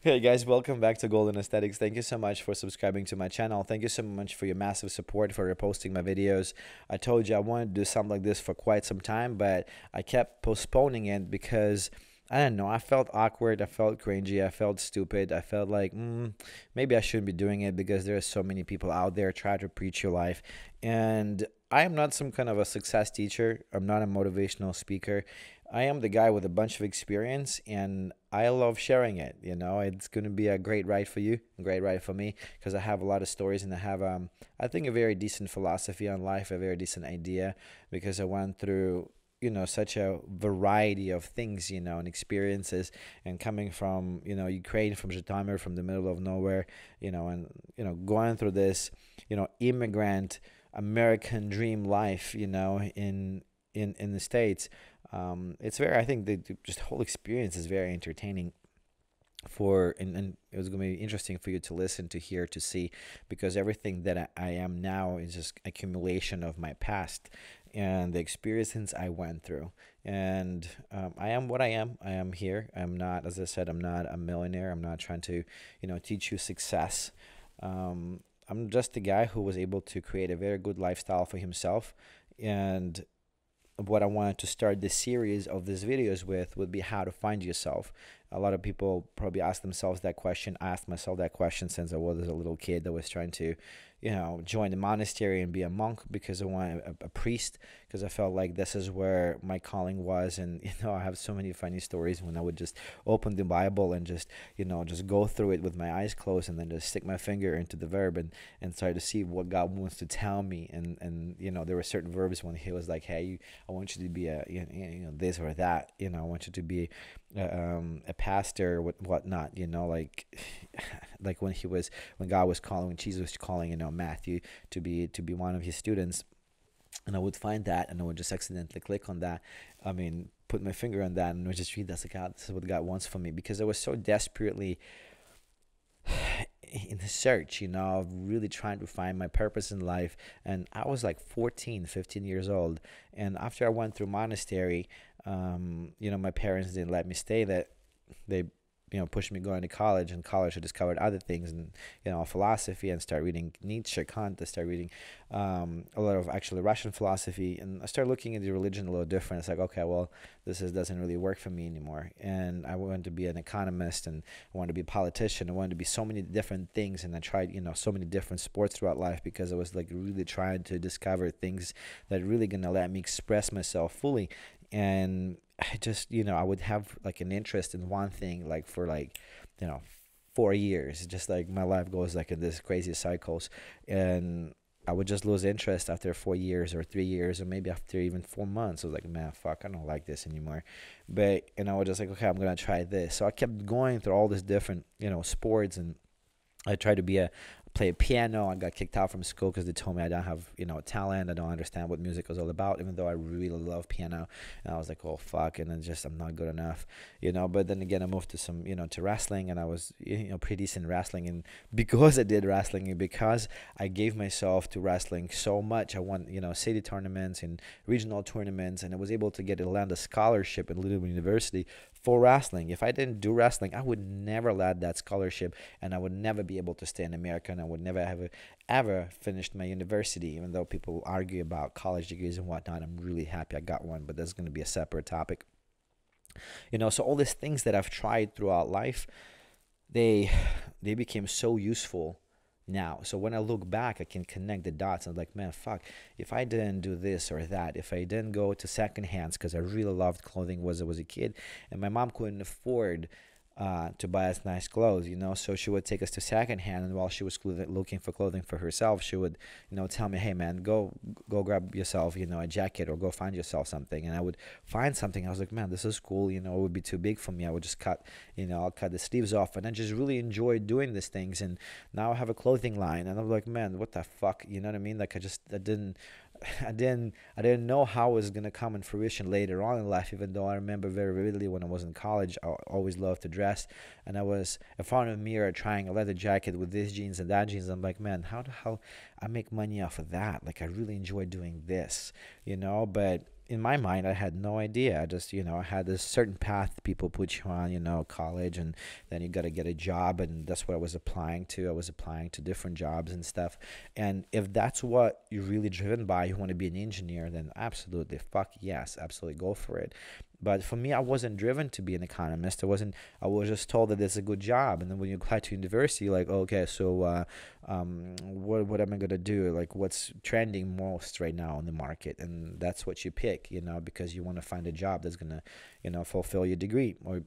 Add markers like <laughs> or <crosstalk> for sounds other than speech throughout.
hey guys welcome back to golden aesthetics thank you so much for subscribing to my channel thank you so much for your massive support for reposting my videos i told you i wanted to do something like this for quite some time but i kept postponing it because I don't know. I felt awkward. I felt cringy. I felt stupid. I felt like mm, maybe I shouldn't be doing it because there are so many people out there trying to preach your life. And I am not some kind of a success teacher. I'm not a motivational speaker. I am the guy with a bunch of experience and I love sharing it. You know, it's going to be a great ride for you, great ride for me, because I have a lot of stories and I have, um, I think, a very decent philosophy on life, a very decent idea, because I went through, you know, such a variety of things, you know, and experiences, and coming from, you know, Ukraine, from Zhytomyr, from the middle of nowhere, you know, and, you know, going through this, you know, immigrant American dream life, you know, in, in, in the States um, it's very, I think the just whole experience is very entertaining for and, and it was going to be interesting for you to listen to hear to see because everything that I, I am now is just accumulation of my past and the experiences I went through. And um, I am what I am. I am here. I'm not, as I said, I'm not a millionaire. I'm not trying to, you know, teach you success. Um, I'm just a guy who was able to create a very good lifestyle for himself and what I wanted to start this series of these videos with would be how to find yourself a lot of people probably ask themselves that question. I asked myself that question since I was a little kid that was trying to, you know, join the monastery and be a monk because I wanted a, a priest because I felt like this is where my calling was. And, <laughs> you know, I have so many funny stories when I would just open the Bible and just, you know, just go through it with my eyes closed and then just stick my finger into the verb and, and try to see what God wants to tell me. And, and you know, there were certain verbs when He was like, hey, you, I want you to be a, you know, this or that. You know, I want you to be um, a pastor, what whatnot, you know, like, <sighs> like when he was, when God was calling, when Jesus was calling, you know, Matthew to be to be one of his students, and I would find that, and I would just accidentally click on that. I mean, put my finger on that, and I would just read that's like God, this is what God wants for me, because I was so desperately <sighs> in the search, you know, really trying to find my purpose in life. And I was like 14, 15 years old, and after I went through monastery, um, you know, my parents didn't let me stay. That they, you know, pushed me going to college. And college, I discovered other things and you know philosophy and start reading Nietzsche, Kant. I start reading um, a lot of actually Russian philosophy, and I start looking at the religion a little different. It's like, okay, well, this is, doesn't really work for me anymore. And I wanted to be an economist, and I wanted to be a politician. I wanted to be so many different things, and I tried, you know, so many different sports throughout life because I was like really trying to discover things that really gonna let me express myself fully and I just you know I would have like an interest in one thing like for like you know four years just like my life goes like in this crazy cycles and I would just lose interest after four years or three years or maybe after even four months. I was like, man, fuck, I don't like this anymore. But and I was just like, okay, I'm gonna try this. So I kept going through all these different, you know, sports and I tried to be a, played piano and got kicked out from school because they told me I don't have you know talent. I don't understand what music is all about, even though I really love piano. And I was like, oh fuck, and then just I'm not good enough, you know. But then again, I moved to some you know to wrestling, and I was you know pretty decent wrestling, and <laughs> because I did wrestling and because I gave myself to wrestling so much, I won you know city tournaments and regional tournaments, and I was able to get a land a scholarship at Little University for wrestling. If I didn't do wrestling, I would never land that scholarship and I would never be able to stay in America and I would never have ever finished my university, even though people argue about college degrees and whatnot. I'm really happy I got one, but that's going to be a separate topic. You know, so all these things that I've tried throughout life, they they became so useful now. So when I look back, I can connect the dots and like, man, fuck, if I didn't do this or that, if I didn't go to second hands because I really loved clothing was I was a kid, and my mom couldn't afford uh, to buy us nice clothes, you know. So she would take us to secondhand, and while she was looking for clothing for herself, she would, you know, tell me, "Hey, man, go go grab yourself, you know, a jacket, or go find yourself something." And I would find something. I was like, "Man, this is cool. You know, it would be too big for me. I would just cut, you know, I'll cut the sleeves off." And I just really enjoyed doing these things. And now I have a clothing line, and I'm like, "Man, what the fuck?" You know what I mean? Like I just I didn't <laughs> I didn't I didn't know how it was gonna come in fruition later on in life. Even though I remember very vividly when I was in college, I always loved to dress, and I was in front of a mirror trying a leather jacket with these jeans and that jeans. I'm like, man, how the hell I make money off of that? Like I really enjoy doing this, you know. But in my mind, I had no idea. I just, you know, I had this certain path people put you on, you know, college, and then you got to get a job. And that's what I was applying to. I was applying to different jobs and stuff. And if that's what you're really driven by, you want to be an engineer, then absolutely, fuck yes, absolutely go for it. But for me, I wasn't driven to be an economist. I wasn't. I was just told that it's a good job. And then when you apply to university, like, oh, okay, so uh, um, what what am I gonna do? Like, what's trending most right now in the market? And that's what you pick, you know, because you want to find a job that's gonna, you know, fulfill your degree or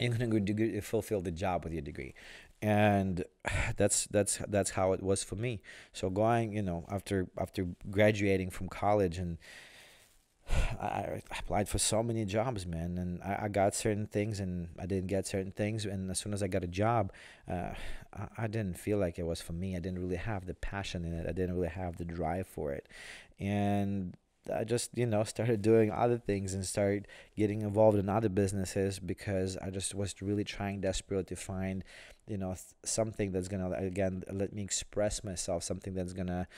you're gonna degree, fulfill the job with your degree and <sighs> that's that's that's how it was for me so going you know after after graduating from college and I, applied for so many jobs, man, and I, I, got certain things and I didn't get certain things. And as soon as I got a job, uh, I, I, didn't feel like it was for me. I didn't really have the passion in it. I didn't really have the drive for it, and I just you know started doing other things and started getting involved in other businesses because I just was really trying desperately to find you know something that's gonna again let me express myself, something that's gonna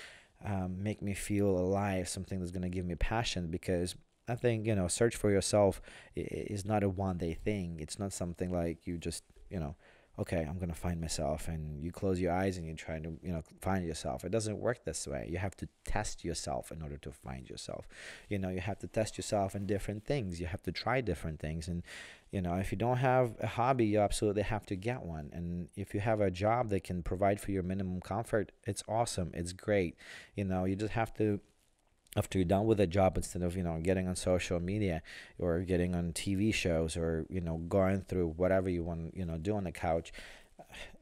um, make me feel alive, something that's going to give me passion because I think, you know, search for yourself is not a one day thing. It's not something like you just, you know, okay, I'm gonna find myself, and you close your eyes and you try to you know find yourself. It doesn't work this way. You have to test yourself in order to find yourself. You know, you have to test yourself in different things. You have to try different things, and you know, if you don't have a hobby, you absolutely have to get one. And if you have a job that can provide for your minimum comfort, it's awesome. It's great. You know, you just have to after you're done with a job instead of you know getting on social media or getting on tv shows or you know going through whatever you want you know do on the couch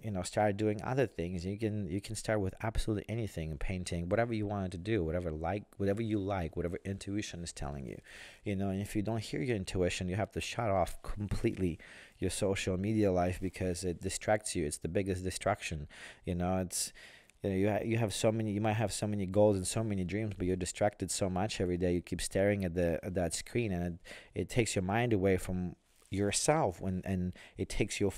you know start doing other things you can you can start with absolutely anything painting whatever you wanted to do whatever like whatever you like whatever intuition is telling you you know and if you don't hear your intuition you have to shut off completely your social media life because it distracts you it's the biggest distraction you know it's you know you, ha- you have so many you might have so many goals and so many dreams but you're distracted so much every day you keep staring at the at that screen and it, it takes your mind away from yourself and and it takes your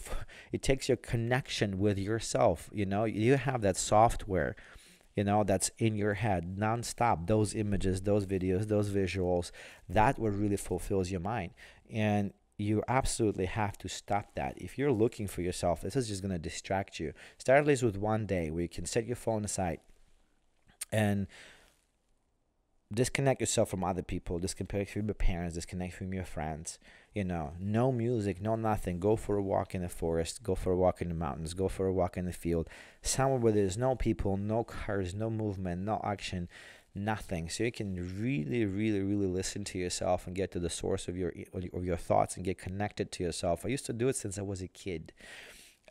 it takes your connection with yourself you know you have that software you know that's in your head nonstop those images those videos those visuals that what really fulfills your mind and you absolutely have to stop that. If you're looking for yourself, this is just going to distract you. Start at least with one day where you can set your phone aside and disconnect yourself from other people, disconnect from your parents, disconnect from your friends. You know, no music, no nothing. Go for a walk in the forest, go for a walk in the mountains, go for a walk in the field, somewhere where there's no people, no cars, no movement, no action, nothing. So you can really, really, really listen to yourself and get to the source of your of your thoughts and get connected to yourself. I used to do it since I was a kid.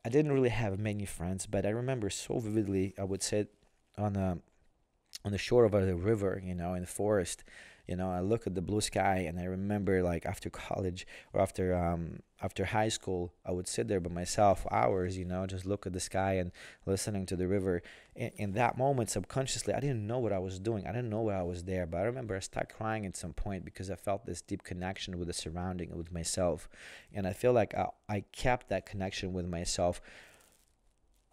I didn't really have many friends, but I remember so vividly. I would sit on the on the shore of a river, you know, in the forest, you know i look at the blue sky and i remember like after college or after um after high school i would sit there by myself hours you know just look at the sky and listening to the river in, in that moment subconsciously i didn't know what i was doing i didn't know where i was there but i remember i started crying at some point because i felt this deep connection with the surrounding with myself and i feel like i, I kept that connection with myself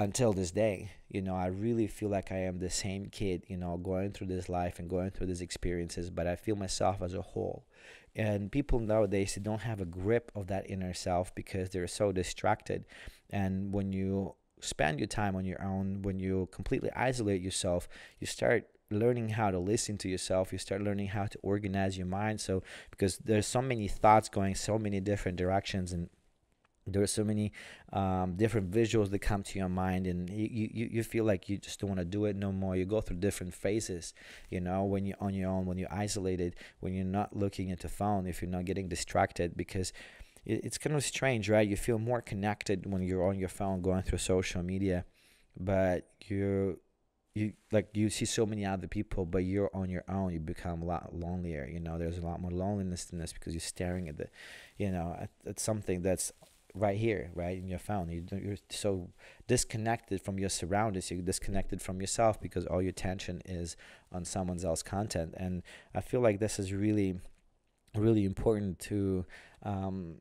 until this day you know i really feel like i am the same kid you know going through this life and going through these experiences but i feel myself as a whole and people nowadays they don't have a grip of that inner self because they're so distracted and when you spend your time on your own when you completely isolate yourself you start learning how to listen to yourself you start learning how to organize your mind so because there's so many thoughts going so many different directions and there are so many um, different visuals that come to your mind and you, you, you feel like you just don't want to do it no more you go through different phases you know when you're on your own when you're isolated when you're not looking at the phone if you're not getting distracted because it, it's kind of strange right you feel more connected when you're on your phone going through social media but you you like you see so many other people but you're on your own you become a lot lonelier you know there's a lot more loneliness in this because you're staring at the you know at, at something that's right here, right in your phone. You you're so disconnected from your surroundings. You're disconnected from yourself because all your attention is on someone else's content. And I feel like this is really, really important to um,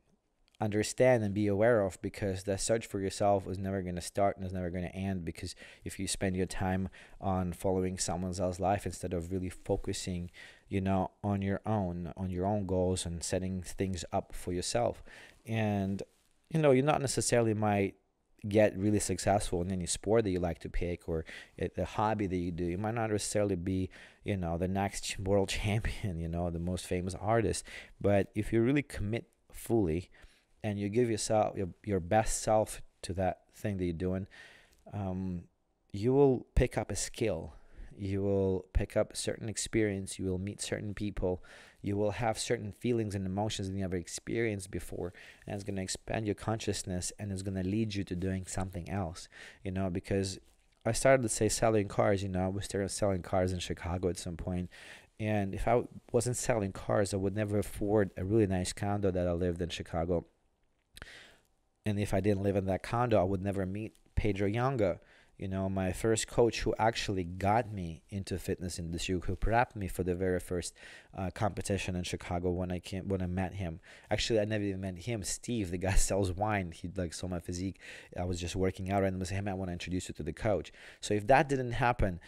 understand and be aware of because the search for yourself is never going to start and is never going to end because if you spend your time on following someone else's life instead of really focusing you know on your own on your own goals and setting things up for yourself and you know, you're not necessarily might get really successful in any sport that you like to pick or the hobby that you do. You might not necessarily be, you know, the next <laughs> world champion, you know, the most famous artist. But if you really commit fully and you give yourself your, your best self to that thing that you're doing, um, you will pick up a skill. You will pick up certain experience. You will meet certain people you will have certain feelings and emotions that you never experienced before and it's going to expand your consciousness and it's going to lead you to doing something else you know because i started to say selling cars you know i was started selling cars in chicago at some point and if i wasn't selling cars i would never afford a really nice condo that i lived in chicago and if i didn't live in that condo i would never meet pedro younger you know my first coach who actually got me into fitness industry who prepped me for the very first uh, competition in chicago when i came when i met him actually i never even met him steve the guy <laughs> sells wine he like saw my physique i was just working out and was him i want to introduce you to the coach so if that didn't happen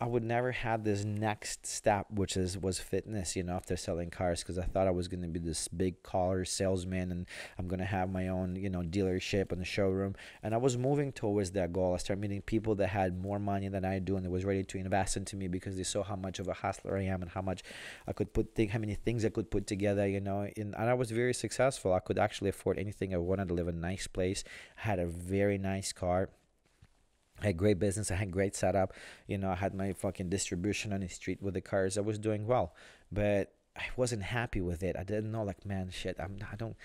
I would never had this next step, which is was fitness, you know, after selling cars, because I thought I was going to be this big collar salesman and I'm going to have my own, you know, dealership and showroom. And I was moving towards that goal. I started meeting people that had more money than I do and they was ready to invest into me because they saw how much of a hustler I am and how much I could put, think, how many things I could put together, you know. And, and I was very successful. I could actually afford anything I wanted to live in a nice place, I had a very nice car I had great business. I had great setup. You know, I had my fucking distribution on the street with the cars. I was doing well, but I wasn't happy with it. I didn't know, like, man, shit. I'm. I don't.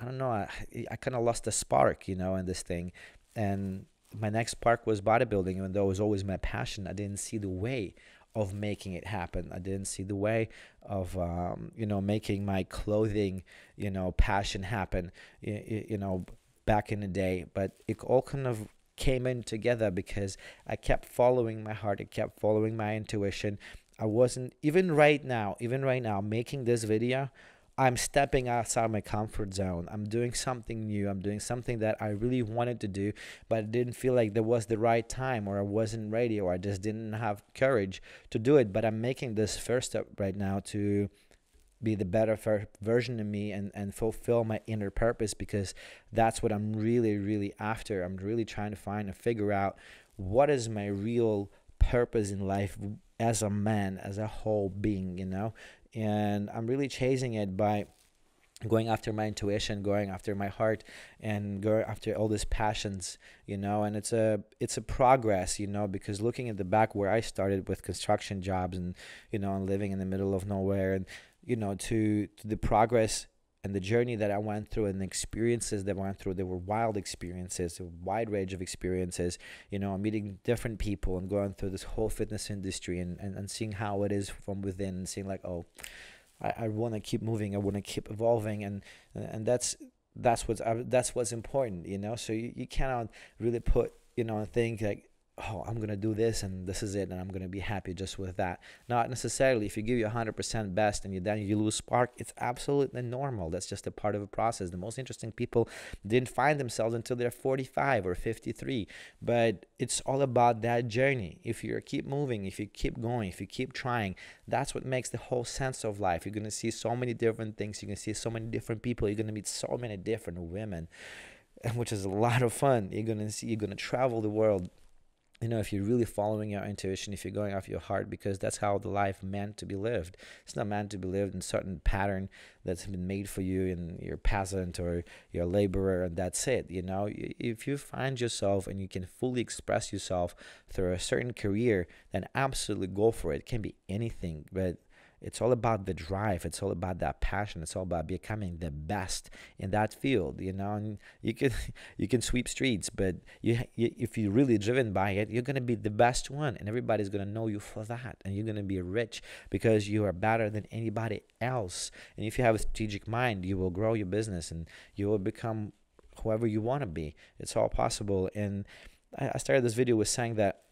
I don't know. I, I kind of lost the spark, you know, in this thing, and my next spark was bodybuilding. Even though it was always my passion, I didn't see the way of making it happen. I didn't see the way of um, you know making my clothing, you know, passion happen. you, you know, back in the day, but it all kind of came in together because I kept following my heart, I kept following my intuition. I wasn't even right now, even right now, making this video. I'm stepping outside my comfort zone. I'm doing something new. I'm doing something that I really wanted to do, but I didn't feel like there was the right time or I wasn't ready or I just didn't have courage to do it. But I'm making this first step right now to be the better version of me and, and fulfill my inner purpose because that's what I'm really, really after. I'm really trying to find and figure out what is my real purpose in life as a man, as a whole being, you know? And I'm really chasing it by going after my intuition going after my heart and going after all these passions you know and it's a it's a progress you know because looking at the back where i started with construction jobs and you know and living in the middle of nowhere and you know, to, to the progress and the journey that I went through and the experiences that I went through, they were wild experiences, a wide range of experiences, you know, meeting different people and going through this whole fitness industry and, and, and seeing how it is from within and seeing like, oh, I, I want to keep moving. I want to keep evolving. And, and that's, that's what's, uh, that's what's important, you know? So you, you cannot really put, you know, and think like, oh, I'm going to do this and this is it and I'm going to be happy just with that. Not necessarily. If you give your 100% best and you then you lose spark, it's absolutely normal. That's just a part of a process. The most interesting people didn't find themselves until they're 45 or 53. But it's all about that journey. If you keep moving, if you keep going, if you keep trying, that's what makes the whole sense of life. You're going to see so many different things. You're going to see so many different people. You're going to meet so many different women. Which is a lot of fun. You're gonna see. You're gonna travel the world you know if you're really following your intuition if you're going off your heart because that's how the life meant to be lived it's not meant to be lived in certain pattern that's been made for you in your peasant or your laborer and that's it you know if you find yourself and you can fully express yourself through a certain career then absolutely go for it, it can be anything but it's all about the drive it's all about that passion it's all about becoming the best in that field you know and you can <laughs> you can sweep streets but you, you if you're really driven by it you're going to be the best one and everybody's going to know you for that and you're going to be rich because you are better than anybody else and if you have a strategic mind you will grow your business and you will become whoever you want to be it's all possible and I started this video with saying that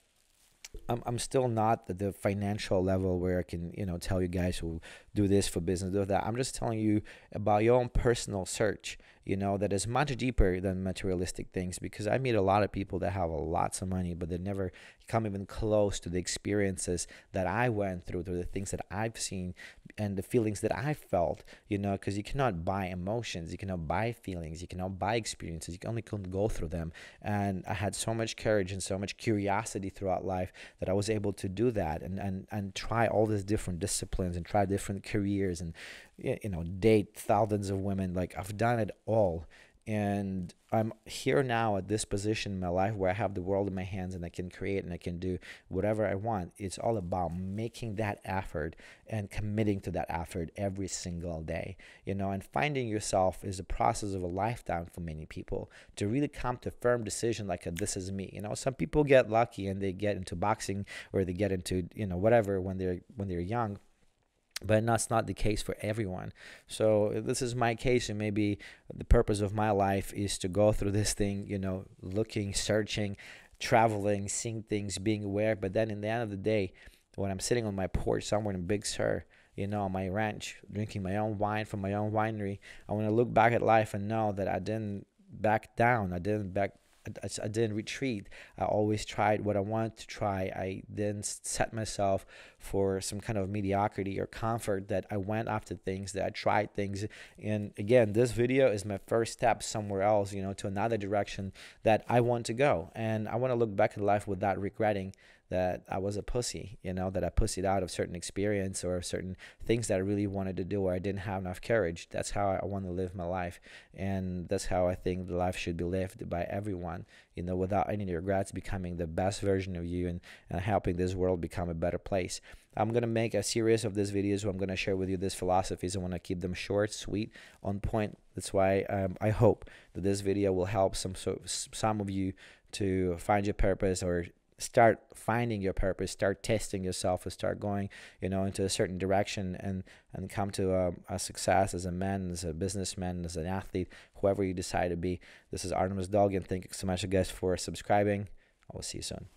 I'm, I'm still not the, the financial level where I can, you know, tell you guys who do this for business, do that. I'm just telling you about your own personal search you know, that is much deeper than materialistic things because I meet a lot of people that have lots of money, but they never come even close to the experiences that I went through, through the things that I've seen and the feelings that I felt, you know, because you cannot buy emotions, you cannot buy feelings, you cannot buy experiences, you only can go through them. And I had so much courage and so much curiosity throughout life that I was able to do that and, and, and try all these different disciplines and try different careers and you know, date thousands of women. Like I've done it all. And I'm here now at this position in my life where I have the world in my hands and I can create and I can do whatever I want. It's all about making that effort and committing to that effort every single day. You know, and finding yourself is a process of a lifetime for many people to really come to firm decision like a, this is me. You know, some people get lucky and they get into boxing or they get into, you know, whatever when they're when they're young but that's not the case for everyone. So this is my case, and maybe the purpose of my life is to go through this thing, you know, looking, searching, traveling, seeing things, being aware. But then in the end of the day, when I'm sitting on my porch somewhere in Big Sur, you know, on my ranch, drinking my own wine from my own winery, I want to look back at life and know that I didn't back down. I didn't back I, I didn't retreat. I always tried what I wanted to try. I didn't set myself for some kind of mediocrity or comfort that I went after things, that I tried things. And again, this video is my first step somewhere else, you know, to another direction that I want to go. And I want to look back at life without regretting that I was a pussy, you know, that I pussied out of certain experience or certain things that I really wanted to do or I didn't have enough courage. That's how I want to live my life. And that's how I think the life should be lived by everyone, you know, without any regrets, becoming the best version of you and, and helping this world become a better place. I'm going to make a series of these videos where I'm going to share with you these philosophies. I want to keep them short, sweet, on point. That's why um, I hope that this video will help some, so, some of you to find your purpose or start finding your purpose start testing yourself and start going you know into a certain direction and and come to a, a, success as a man as a businessman as an athlete whoever you decide to be this is artemis dog and thank you so much guys for subscribing i will see you soon